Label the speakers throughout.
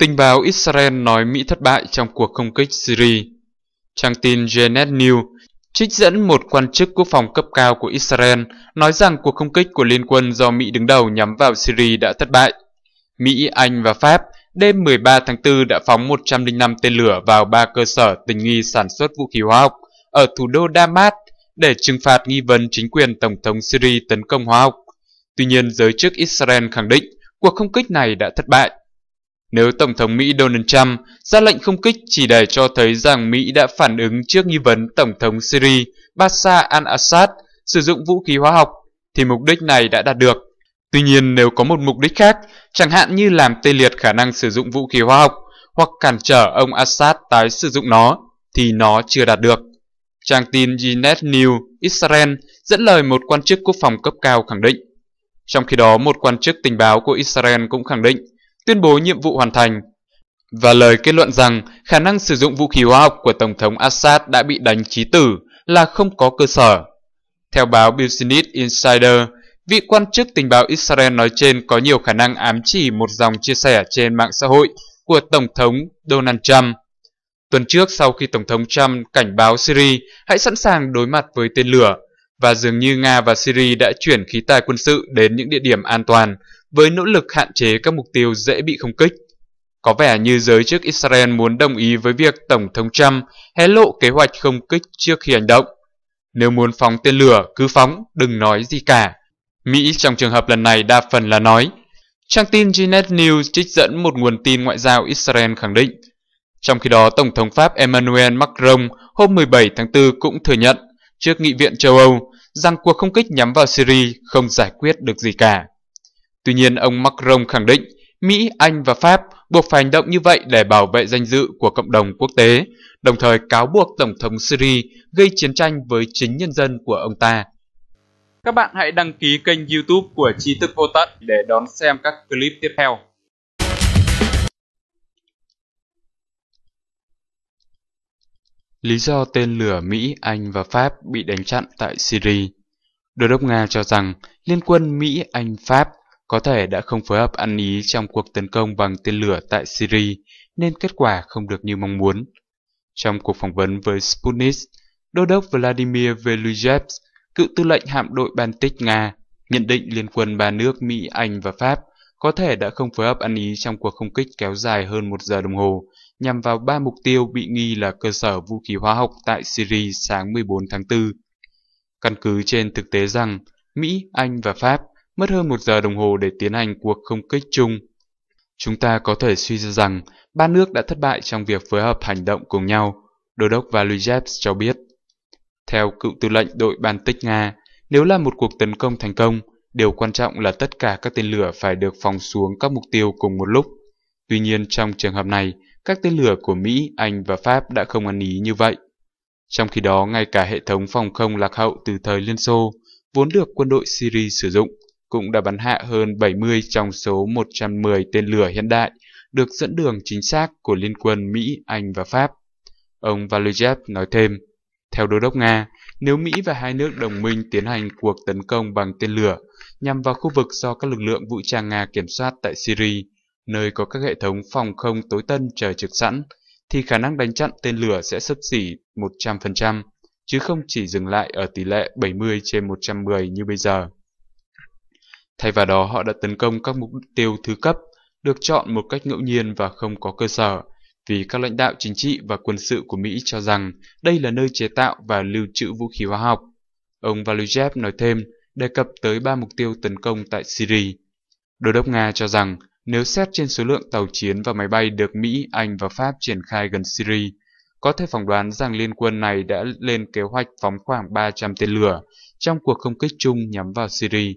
Speaker 1: Tình báo Israel nói Mỹ thất bại trong cuộc không kích Syria. Trang tin Genet News trích dẫn một quan chức quốc phòng cấp cao của Israel nói rằng cuộc không kích của liên quân do Mỹ đứng đầu nhắm vào Syria đã thất bại. Mỹ, Anh và Pháp đêm 13 tháng 4 đã phóng 105 tên lửa vào ba cơ sở tình nghi sản xuất vũ khí hóa học ở thủ đô Damas để trừng phạt nghi vấn chính quyền Tổng thống Syria tấn công hóa học. Tuy nhiên, giới chức Israel khẳng định cuộc không kích này đã thất bại. Nếu Tổng thống Mỹ Donald Trump ra lệnh không kích chỉ để cho thấy rằng Mỹ đã phản ứng trước nghi vấn Tổng thống Syria Bashar al-Assad sử dụng vũ khí hóa học, thì mục đích này đã đạt được. Tuy nhiên, nếu có một mục đích khác, chẳng hạn như làm tê liệt khả năng sử dụng vũ khí hóa học hoặc cản trở ông Assad tái sử dụng nó, thì nó chưa đạt được. Trang tin Gnet News Israel dẫn lời một quan chức quốc phòng cấp cao khẳng định. Trong khi đó, một quan chức tình báo của Israel cũng khẳng định tuyên bố nhiệm vụ hoàn thành và lời kết luận rằng khả năng sử dụng vũ khí hóa học của Tổng thống Assad đã bị đánh trí tử là không có cơ sở. Theo báo Business Insider, vị quan chức tình báo Israel nói trên có nhiều khả năng ám chỉ một dòng chia sẻ trên mạng xã hội của Tổng thống Donald Trump. Tuần trước sau khi Tổng thống Trump cảnh báo Syria hãy sẵn sàng đối mặt với tên lửa, và dường như Nga và Syria đã chuyển khí tài quân sự đến những địa điểm an toàn với nỗ lực hạn chế các mục tiêu dễ bị không kích. Có vẻ như giới chức Israel muốn đồng ý với việc Tổng thống Trump hé lộ kế hoạch không kích trước khi hành động. Nếu muốn phóng tên lửa, cứ phóng, đừng nói gì cả. Mỹ trong trường hợp lần này đa phần là nói. Trang tin Gnet News trích dẫn một nguồn tin ngoại giao Israel khẳng định. Trong khi đó, Tổng thống Pháp Emmanuel Macron hôm 17 tháng 4 cũng thừa nhận trước Nghị viện châu Âu rằng cuộc không kích nhắm vào Syria không giải quyết được gì cả. Tuy nhiên, ông Macron khẳng định Mỹ, Anh và Pháp buộc phải hành động như vậy để bảo vệ danh dự của cộng đồng quốc tế, đồng thời cáo buộc Tổng thống Syria gây chiến tranh với chính nhân dân của ông ta. Các bạn hãy đăng ký kênh youtube của Trí thức Vô Tận để đón xem các clip tiếp theo. lý do tên lửa Mỹ, Anh và Pháp bị đánh chặn tại Syria. Đô đốc Nga cho rằng liên quân Mỹ, Anh, Pháp có thể đã không phối hợp ăn ý trong cuộc tấn công bằng tên lửa tại Syria nên kết quả không được như mong muốn. Trong cuộc phỏng vấn với Sputnik, Đô đốc Vladimir Veluyev, cựu tư lệnh hạm đội Baltic Nga, nhận định liên quân ba nước Mỹ, Anh và Pháp có thể đã không phối hợp ăn ý trong cuộc không kích kéo dài hơn một giờ đồng hồ, nhằm vào ba mục tiêu bị nghi là cơ sở vũ khí hóa học tại Syria sáng 14 tháng 4. Căn cứ trên thực tế rằng, Mỹ, Anh và Pháp mất hơn một giờ đồng hồ để tiến hành cuộc không kích chung. Chúng ta có thể suy ra rằng ba nước đã thất bại trong việc phối hợp hành động cùng nhau, Đô đốc Valujev cho biết. Theo cựu tư lệnh đội Baltic Nga, nếu là một cuộc tấn công thành công, Điều quan trọng là tất cả các tên lửa phải được phóng xuống các mục tiêu cùng một lúc. Tuy nhiên trong trường hợp này, các tên lửa của Mỹ, Anh và Pháp đã không ăn ý như vậy. Trong khi đó, ngay cả hệ thống phòng không lạc hậu từ thời Liên Xô, vốn được quân đội Syria sử dụng, cũng đã bắn hạ hơn 70 trong số 110 tên lửa hiện đại được dẫn đường chính xác của liên quân Mỹ, Anh và Pháp. Ông Valejev nói thêm, theo đô đốc Nga, nếu Mỹ và hai nước đồng minh tiến hành cuộc tấn công bằng tên lửa, nhằm vào khu vực do các lực lượng vũ trang Nga kiểm soát tại Syria, nơi có các hệ thống phòng không tối tân chờ trực sẵn, thì khả năng đánh chặn tên lửa sẽ sấp xỉ 100%, chứ không chỉ dừng lại ở tỷ lệ 70 trên 110 như bây giờ. Thay vào đó, họ đã tấn công các mục tiêu thứ cấp, được chọn một cách ngẫu nhiên và không có cơ sở, vì các lãnh đạo chính trị và quân sự của Mỹ cho rằng đây là nơi chế tạo và lưu trữ vũ khí hóa học. Ông Valujev nói thêm, đề cập tới ba mục tiêu tấn công tại Syria. Đô đốc Nga cho rằng nếu xét trên số lượng tàu chiến và máy bay được Mỹ, Anh và Pháp triển khai gần Syria, có thể phỏng đoán rằng liên quân này đã lên kế hoạch phóng khoảng 300 tên lửa trong cuộc không kích chung nhắm vào Syria.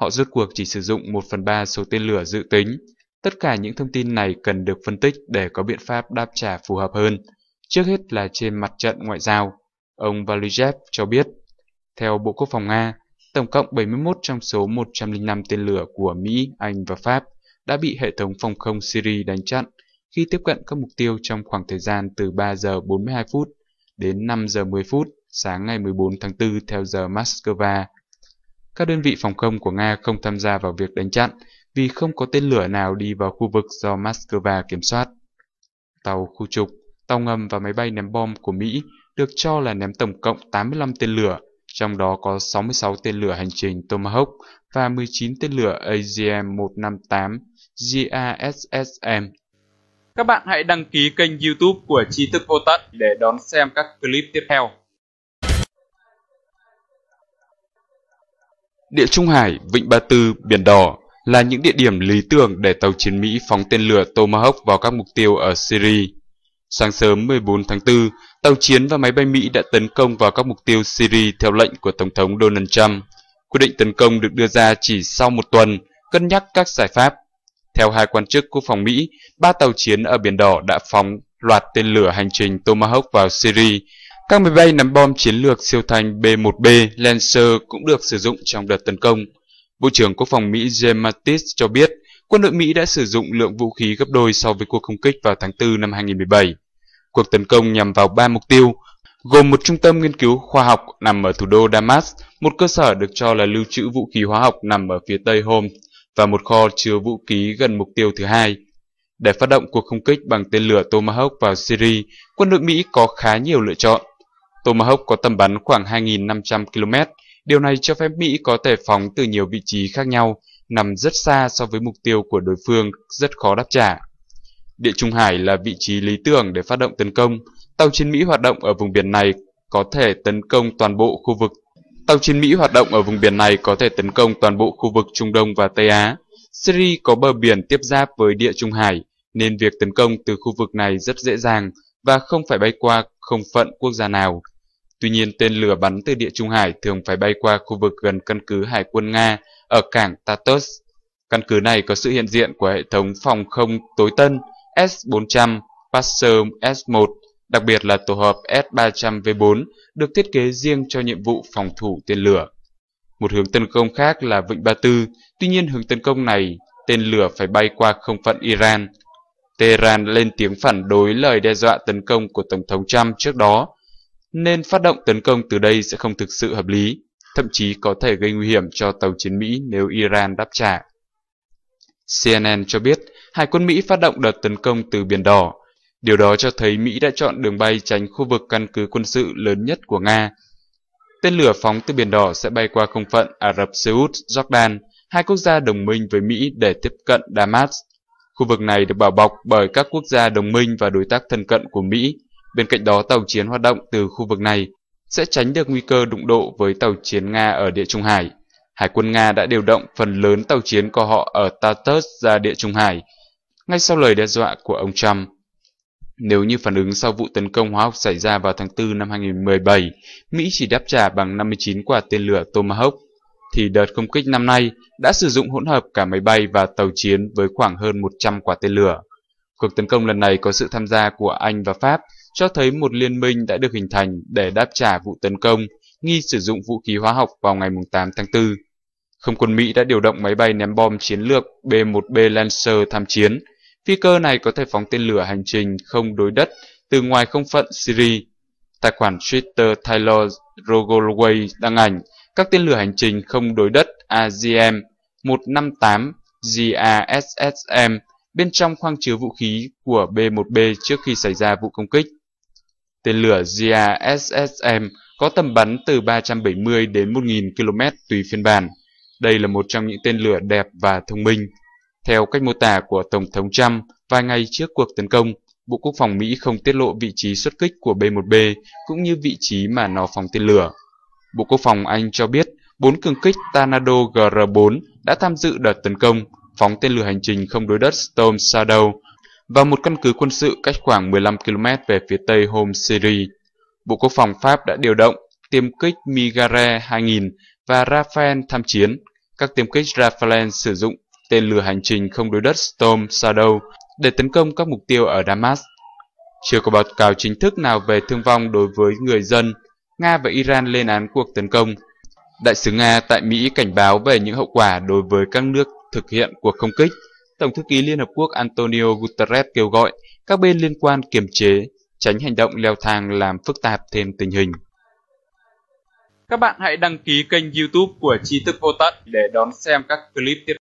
Speaker 1: Họ rút cuộc chỉ sử dụng 1 phần 3 số tên lửa dự tính. Tất cả những thông tin này cần được phân tích để có biện pháp đáp trả phù hợp hơn, trước hết là trên mặt trận ngoại giao. Ông Valijev cho biết, theo Bộ Quốc phòng Nga, Tổng cộng 71 trong số 105 tên lửa của Mỹ, Anh và Pháp đã bị hệ thống phòng không Syria đánh chặn khi tiếp cận các mục tiêu trong khoảng thời gian từ 3 giờ 42 phút đến 5 giờ 10 phút sáng ngày 14 tháng 4 theo giờ Moscow. Các đơn vị phòng không của Nga không tham gia vào việc đánh chặn vì không có tên lửa nào đi vào khu vực do Moscow kiểm soát. Tàu khu trục, tàu ngầm và máy bay ném bom của Mỹ được cho là ném tổng cộng 85 tên lửa trong đó có 66 tên lửa hành trình Tomahawk và 19 tên lửa AGM-158 GASSM. Các bạn hãy đăng ký kênh YouTube của Tri thức vô tận để đón xem các clip tiếp theo. Địa Trung Hải, Vịnh Ba Tư, Biển Đỏ là những địa điểm lý tưởng để tàu chiến Mỹ phóng tên lửa Tomahawk vào các mục tiêu ở Syria. Sáng sớm 14 tháng 4, tàu chiến và máy bay Mỹ đã tấn công vào các mục tiêu Syria theo lệnh của Tổng thống Donald Trump. Quyết định tấn công được đưa ra chỉ sau một tuần, cân nhắc các giải pháp. Theo hai quan chức quốc phòng Mỹ, ba tàu chiến ở Biển Đỏ đã phóng loạt tên lửa hành trình Tomahawk vào Syria. Các máy bay ném bom chiến lược siêu thanh B-1B Lancer cũng được sử dụng trong đợt tấn công. Bộ trưởng Quốc phòng Mỹ James Mattis cho biết, quân đội Mỹ đã sử dụng lượng vũ khí gấp đôi so với cuộc không kích vào tháng 4 năm 2017. Cuộc tấn công nhằm vào ba mục tiêu, gồm một trung tâm nghiên cứu khoa học nằm ở thủ đô Damas, một cơ sở được cho là lưu trữ vũ khí hóa học nằm ở phía tây Homs và một kho chứa vũ khí gần mục tiêu thứ hai. Để phát động cuộc không kích bằng tên lửa Tomahawk vào Syria, quân đội Mỹ có khá nhiều lựa chọn. Tomahawk có tầm bắn khoảng 2.500 km, điều này cho phép Mỹ có thể phóng từ nhiều vị trí khác nhau, nằm rất xa so với mục tiêu của đối phương rất khó đáp trả. Địa Trung Hải là vị trí lý tưởng để phát động tấn công. Tàu chiến Mỹ hoạt động ở vùng biển này có thể tấn công toàn bộ khu vực. Tàu chiến Mỹ hoạt động ở vùng biển này có thể tấn công toàn bộ khu vực Trung Đông và Tây Á. Syria có bờ biển tiếp giáp với Địa Trung Hải, nên việc tấn công từ khu vực này rất dễ dàng và không phải bay qua không phận quốc gia nào. Tuy nhiên, tên lửa bắn từ Địa Trung Hải thường phải bay qua khu vực gần căn cứ Hải quân Nga ở cảng Tartus. Căn cứ này có sự hiện diện của hệ thống phòng không tối tân, S400, Passer S1, đặc biệt là tổ hợp S300V4 được thiết kế riêng cho nhiệm vụ phòng thủ tên lửa. Một hướng tấn công khác là Vịnh Ba Tư, tuy nhiên hướng tấn công này tên lửa phải bay qua không phận Iran. Tehran lên tiếng phản đối lời đe dọa tấn công của Tổng thống Trump trước đó, nên phát động tấn công từ đây sẽ không thực sự hợp lý, thậm chí có thể gây nguy hiểm cho tàu chiến Mỹ nếu Iran đáp trả. CNN cho biết Hải quân Mỹ phát động đợt tấn công từ Biển Đỏ. Điều đó cho thấy Mỹ đã chọn đường bay tránh khu vực căn cứ quân sự lớn nhất của Nga. Tên lửa phóng từ Biển Đỏ sẽ bay qua không phận Ả Rập Xê Út, Jordan, hai quốc gia đồng minh với Mỹ để tiếp cận Damas. Khu vực này được bảo bọc bởi các quốc gia đồng minh và đối tác thân cận của Mỹ. Bên cạnh đó, tàu chiến hoạt động từ khu vực này sẽ tránh được nguy cơ đụng độ với tàu chiến Nga ở Địa Trung Hải. Hải quân Nga đã điều động phần lớn tàu chiến của họ ở Tartus ra Địa Trung Hải ngay sau lời đe dọa của ông Trump. Nếu như phản ứng sau vụ tấn công hóa học xảy ra vào tháng 4 năm 2017, Mỹ chỉ đáp trả bằng 59 quả tên lửa Tomahawk, thì đợt không kích năm nay đã sử dụng hỗn hợp cả máy bay và tàu chiến với khoảng hơn 100 quả tên lửa. Cuộc tấn công lần này có sự tham gia của Anh và Pháp, cho thấy một liên minh đã được hình thành để đáp trả vụ tấn công nghi sử dụng vũ khí hóa học vào ngày 8 tháng 4. Không quân Mỹ đã điều động máy bay ném bom chiến lược B-1B Lancer tham chiến, Phi cơ này có thể phóng tên lửa hành trình không đối đất từ ngoài không phận Syria. Tài khoản Twitter Taylor Rogolway đăng ảnh các tên lửa hành trình không đối đất AGM 158 GASSM bên trong khoang chứa vũ khí của B-1B trước khi xảy ra vụ công kích. Tên lửa GASSM có tầm bắn từ 370 đến 1.000 km tùy phiên bản. Đây là một trong những tên lửa đẹp và thông minh theo cách mô tả của Tổng thống Trump, vài ngày trước cuộc tấn công, Bộ Quốc phòng Mỹ không tiết lộ vị trí xuất kích của B-1B cũng như vị trí mà nó phóng tên lửa. Bộ Quốc phòng Anh cho biết bốn cường kích Tornado GR-4 đã tham dự đợt tấn công, phóng tên lửa hành trình không đối đất Storm Shadow vào một căn cứ quân sự cách khoảng 15 km về phía tây Home Syria. Bộ Quốc phòng Pháp đã điều động tiêm kích Migare 2000 và Rafale tham chiến. Các tiêm kích Rafale sử dụng tên lửa hành trình không đối đất Storm Shadow để tấn công các mục tiêu ở Damas. Chưa có báo cáo chính thức nào về thương vong đối với người dân, Nga và Iran lên án cuộc tấn công. Đại sứ Nga tại Mỹ cảnh báo về những hậu quả đối với các nước thực hiện cuộc không kích. Tổng thư ký Liên Hợp Quốc Antonio Guterres kêu gọi các bên liên quan kiềm chế, tránh hành động leo thang làm phức tạp thêm tình hình. Các bạn hãy đăng ký kênh youtube của Trí thức Vô Tận để đón xem các clip tiếp